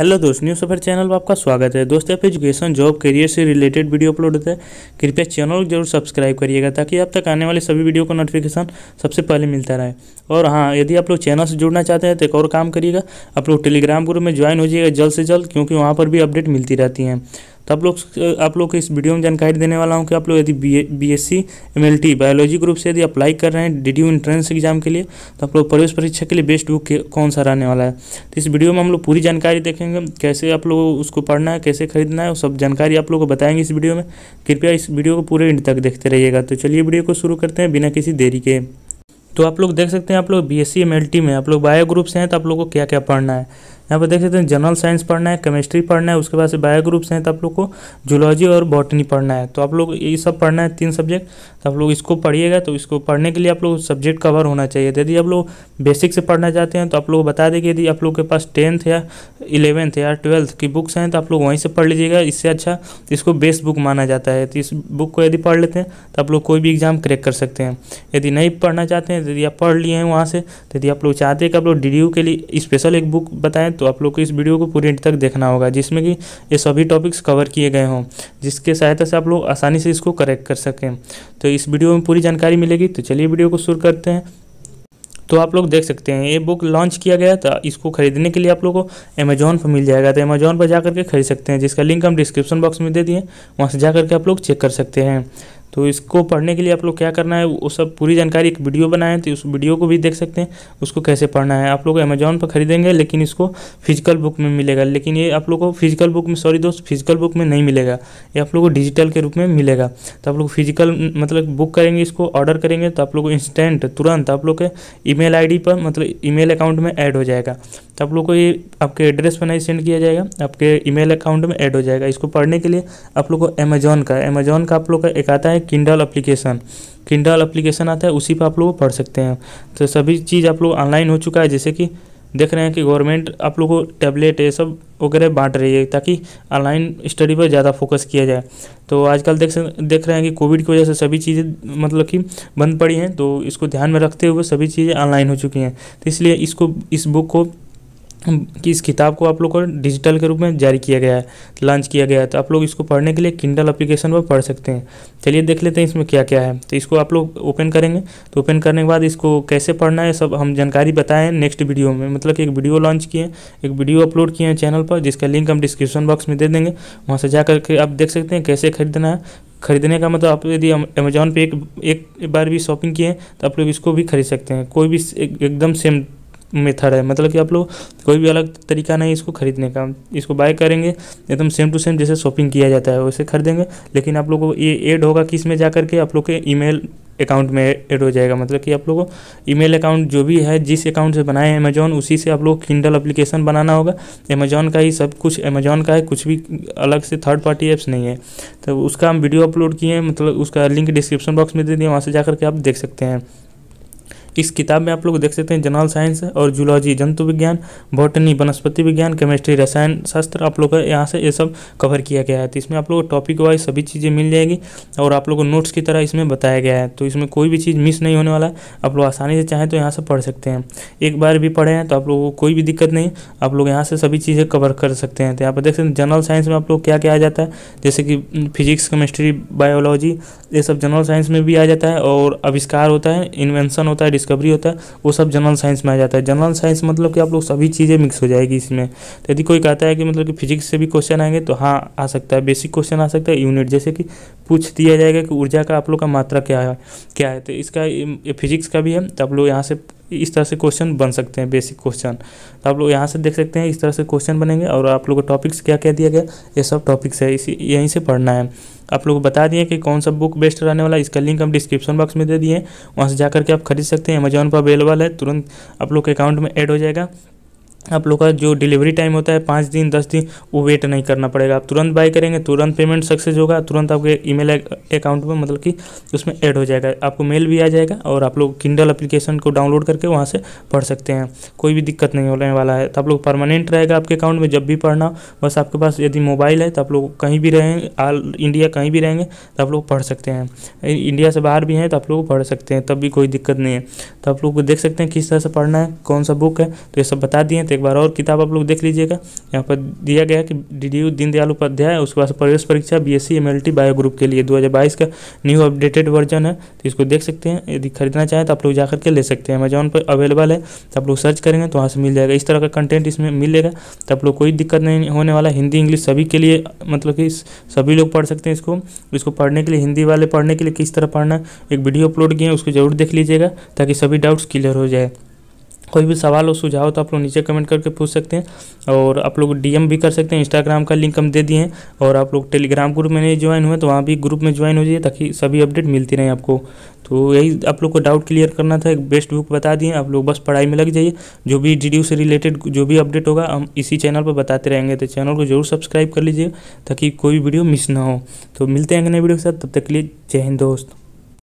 hello दोस्त news सफर channel पर आपका स्वागत है दोस्तों आप एजुकेशन जॉब करियर से रिलेटेड वीडियो अपलोड होता है कृपया चैनल को जरूर सब्सक्राइब करिएगा ताकि आप तक आने वाले सभी वीडियो का नोटिफिकेशन सबसे पहले मिलता रहे और हाँ यदि आप लोग चैनल से जुड़ना चाहते हैं तो एक और काम करिएगा आप लोग टेलीग्राम ग्रुप में ज्वाइन हो जाइएगा जल्द से जल्द क्योंकि वहाँ पर भी अपडेट मिलती रहती हैं तो आप लोग आप लोग को इस वीडियो में जानकारी देने वाला हूँ कि आप लोग यदि B S C M L T biology group से यदि अप्लाई कर रहे हैं डी डी एंट्रेंस एग्जाम के लिए तो आप लोग प्रवेश परीक्षा के लिए बेस्ट बुक कौन सा रहने वाला है तो इस वीडियो में हम लोग पूरी जानकारी देखेंगे कैसे आप लोग उसको पढ़ना है कैसे खरीदना है वो सब जानकारी आप लोग को बताएंगे इस वीडियो में कृपया इस वीडियो को पूरे इंड तक देखते रहिएगा तो चलिए वीडियो को शुरू करते हैं बिना किसी देरी के तो आप लोग देख सकते हैं आप लोग B S C M L T में आप लोग बायो ग्रुप से हैं तो आप लोग को क्या क्या पढ़ना है यहाँ पर देख सकते हैं जनरल साइंस पढ़ना है केमिस्ट्री पढ़ना है उसके बाद से बायो ग्रुप्स हैं तो आप लोग को जूलॉजी और बॉटनी पढ़ना है तो आप लोग ये सब पढ़ना है तीन सब्जेक्ट तो आप लोग इसको पढ़िएगा तो इसको पढ़ने के लिए आप लोग सब्जेक्ट कवर होना चाहिए यदि आप लोग बेसिक से पढ़ना चाहते हैं तो आप लोग बता दें कि यदि आप लोग के पास टेंथ या इलेवेंथ या ट्वेल्थ की बुक्स हैं तो आप लोग वहीं से पढ़ लीजिएगा इससे अच्छा इसको बेस्ट बुक माना जाता है तो इस बुक को यदि पढ़ लेते हैं तो आप लोग कोई भी एग्ज़ाम क्रैक कर सकते हैं यदि नहीं पढ़ना चाहते हैं यदि आप पढ़ लिए हैं वहाँ से यदि आप लोग चाहते हैं कि आप लोग डी के लिए स्पेशल एक बुक बताएँ तो आप लोग को इस वीडियो को पूरे एंड तक देखना होगा जिसमें कि ये सभी टॉपिक्स कवर किए गए हों जिसके सहायता से आप लोग आसानी से इसको करेक्ट कर सकें तो इस वीडियो में पूरी जानकारी मिलेगी तो चलिए वीडियो को शुरू करते हैं तो आप लोग देख सकते हैं ये बुक लॉन्च किया गया था तो इसको खरीदने के लिए आप लोगों को अमेजोन पर मिल जाएगा तो अमेजोन पर जाकर के खरीद सकते हैं जिसका लिंक हम डिस्क्रिप्शन बॉक्स में दे दिए वहाँ से जा करके आप लोग चेक कर सकते हैं तो इसको पढ़ने के लिए आप लोग क्या करना है वो सब पूरी जानकारी एक वीडियो बनाए तो उस वीडियो को भी देख सकते हैं उसको कैसे पढ़ना है आप लोग अमेजोन पर खरीदेंगे लेकिन इसको फिजिकल बुक में मिलेगा लेकिन ये आप लोग को फिजिकल बुक में सॉरी दोस्त फिजिकल बुक में नहीं मिलेगा ये आप लोग को डिजिटल के रूप में मिलेगा तो आप लोग फिजिकल मतलब बुक करेंगे इसको ऑर्डर करेंगे तो आप लोग को इंस्टेंट तुरंत आप लोग के ई मेल पर मतलब ई अकाउंट में ऐड हो जाएगा तो आप लोग को ये आपके एड्रेस पर नहीं सेंड किया जाएगा आपके ई अकाउंट में ऐड हो जाएगा इसको पढ़ने के लिए आप लोग को अमेजोन का अमेजोन का आप लोग का एक आता है है किंडल अप्लीकेशन किंडल अप्लीकेशन आता है उसी पर आप लोग पढ़ सकते हैं तो सभी चीज़ आप लोग ऑनलाइन हो चुका है जैसे कि देख रहे हैं कि गवर्नमेंट आप लोग को टैबलेट ये सब वगैरह बांट रही है ताकि ऑनलाइन स्टडी पर ज़्यादा फोकस किया जाए तो आजकल देख देख रहे हैं कि कोविड की वजह से सभी चीज़ें मतलब कि बंद पड़ी हैं तो इसको ध्यान में रखते हुए सभी चीज़ें ऑनलाइन हो चुकी हैं तो इसलिए इसको इस बुक को कि इस किताब को आप लोग को डिजिटल के रूप में जारी किया गया है लॉन्च किया गया है तो आप लोग इसको पढ़ने के लिए किंडल अप्लीकेशन पर पढ़ सकते हैं चलिए देख लेते हैं इसमें क्या क्या है तो इसको आप लोग ओपन करेंगे तो ओपन करने के बाद इसको कैसे पढ़ना है सब हम जानकारी बताएं नेक्स्ट वीडियो में मतलब कि एक वीडियो लॉन्च किए एक वीडियो अपलोड किए हैं चैनल पर जिसका लिंक हम डिस्क्रिप्शन बॉक्स में दे देंगे वहाँ से जा करके आप देख सकते हैं कैसे खरीदना है खरीदने का मतलब आप यदि अमेजोन पे एक एक बार भी शॉपिंग किए हैं तो आप लोग इसको भी खरीद सकते हैं कोई भी एकदम सेम मेथड है मतलब कि आप लोग कोई भी अलग तरीका नहीं इसको खरीदने का इसको बाय करेंगे एकदम सेम टू सेम जैसे शॉपिंग किया जाता है वैसे खरीदेंगे लेकिन आप लोग को ये ऐड होगा किस में जा करके आप लोग के ईमेल अकाउंट में ऐड हो जाएगा मतलब कि आप लोगों ईमेल अकाउंट जो भी है जिस अकाउंट से बनाए हैं अमेजोन उसी से आप लोग किंडल अप्लीकेशन बनाना होगा अमेजॉन का ही सब कुछ अमेजॉन का है कुछ भी अलग से थर्ड पार्टी ऐप्स नहीं है तो उसका हम वीडियो अपलोड किए हैं मतलब उसका लिंक डिस्क्रिप्शन बॉक्स में दे दिए वहाँ से जा करके आप देख सकते हैं इस किताब में आप लोग देख सकते हैं जनरल साइंस और जूलॉजी जंतु विज्ञान बॉटनी वनस्पति विज्ञान केमिस्ट्री रसायन शास्त्र आप लोग का यहाँ से ये सब कवर किया गया है तो इसमें आप लोग टॉपिक वाइज सभी चीज़ें मिल जाएगी और आप लोग को नोट्स की तरह इसमें बताया गया है तो इसमें कोई भी चीज़ मिस नहीं होने वाला है आप लोग आसानी से चाहें तो यहाँ से पढ़ सकते हैं एक बार भी पढ़े हैं तो आप लोगों को कोई भी दिक्कत नहीं आप लोग यहाँ से सभी चीज़ें कवर कर सकते हैं तो यहाँ पर देख सकते हैं जनरल साइंस में आप लोग क्या क्या आ जाता है जैसे कि फिजिक्स केमिस्ट्री बायोलॉजी ये सब जनरल साइंस में भी आ जाता है और आविष्कार होता है इन्वेंशन होता है डिस्कवरी होता है वो सब जनरल साइंस में आ जाता है जनरल साइंस मतलब कि आप लोग सभी चीज़ें मिक्स हो जाएगी इसमें तो यदि कोई कहता है कि मतलब कि फिजिक्स से भी क्वेश्चन आएंगे तो हाँ आ सकता है बेसिक क्वेश्चन आ सकता है यूनिट जैसे कि पूछ दिया जाएगा कि ऊर्जा का आप लोग का मात्रा क्या है क्या है तो इसका फिजिक्स का भी है तो आप लोग यहाँ से इस तरह से क्वेश्चन बन सकते हैं बेसिक क्वेश्चन तो आप लोग यहाँ से देख सकते हैं इस तरह से क्वेश्चन बनेंगे और आप लोगों को टॉपिक्स क्या क्या दिया गया ये सब टॉपिक्स है इसी यहीं से पढ़ना है आप लोग बता दिए कि कौन सा बुक बेस्ट रहने वाला इसका लिंक हम डिस्क्रिप्शन बॉक्स में दे दिए वहाँ से जा करके आप खरीद सकते हैं अमेजोन पर अवेलेबल है तुरंत आप लोग के अकाउंट में एड हो जाएगा आप लोग का जो डिलीवरी टाइम होता है पाँच दिन दस दिन वो वेट नहीं करना पड़ेगा आप तुरंत बाय करेंगे तुरंत पेमेंट सक्सेस होगा तुरंत आपके ईमेल अकाउंट में मतलब कि उसमें ऐड हो जाएगा आपको मेल भी आ जाएगा और आप लोग किंडल एप्लीकेशन को डाउनलोड करके वहाँ से पढ़ सकते हैं कोई भी दिक्कत नहीं होने वाला है तो आप लोग परमानेंट रहेगा आपके अकाउंट में जब भी पढ़ना बस आपके पास यदि मोबाइल है तो आप लोग कहीं भी रहेंगे आल इंडिया कहीं भी रहेंगे तो आप लोग पढ़ सकते हैं इंडिया से बाहर भी हैं तो आप लोग पढ़ सकते हैं तब भी कोई दिक्कत नहीं है तो आप लोग देख सकते हैं किस तरह से पढ़ना है कौन सा बुक है तो ये सब बता दिए तो एक बार और किताब आप लोग देख लीजिएगा यहाँ पर दिया गया कि डी यू दीनदयाल उपाध्याय उसके बाद प्रवेश परीक्षा B S C bio group के लिए 2022 का न्यू अपडेटेड वर्जन है तो इसको देख सकते हैं यदि खरीदना चाहें तो आप लोग जाकर के ले सकते हैं अमेजोन पर अवेलेबल है तो आप लोग सर्च करेंगे तो वहाँ से मिल जाएगा इस तरह का कंटेंट इसमें मिलेगा तो आप लोग कोई दिक्कत नहीं होने वाला हिंदी इंग्लिश सभी के लिए मतलब कि सभी लोग पढ़ सकते हैं इसको इसको पढ़ने के लिए हिंदी वाले पढ़ने के लिए किस तरह पढ़ना एक वीडियो अपलोड किए हैं उसको जरूर देख लीजिएगा ताकि सभी डाउट्स क्लियर हो जाए कोई भी सवाल और सुझाव तो आप लोग नीचे कमेंट करके पूछ सकते हैं और आप लोग डीएम भी कर सकते हैं इंस्टाग्राम का लिंक हम दे दिए हैं और आप लोग टेलीग्राम ग्रुप में नहीं ज्वाइन हुए तो वहाँ भी ग्रुप में ज्वाइन हो जाइए ताकि सभी अपडेट मिलती रहे आपको तो यही आप लोग को डाउट क्लियर करना था एक बेस्ट बुक बता दिए आप लोग बस पढ़ाई में लग जाइए जो भी डी से रिलेटेड जो भी अपडेट होगा हम इसी चैनल पर बताते रहेंगे तो चैनल को जरूर सब्सक्राइब कर लीजिए ताकि कोई वीडियो मिस ना हो तो मिलते हैं नए वीडियो के साथ तब तक के लिए जय हिंद दोस्त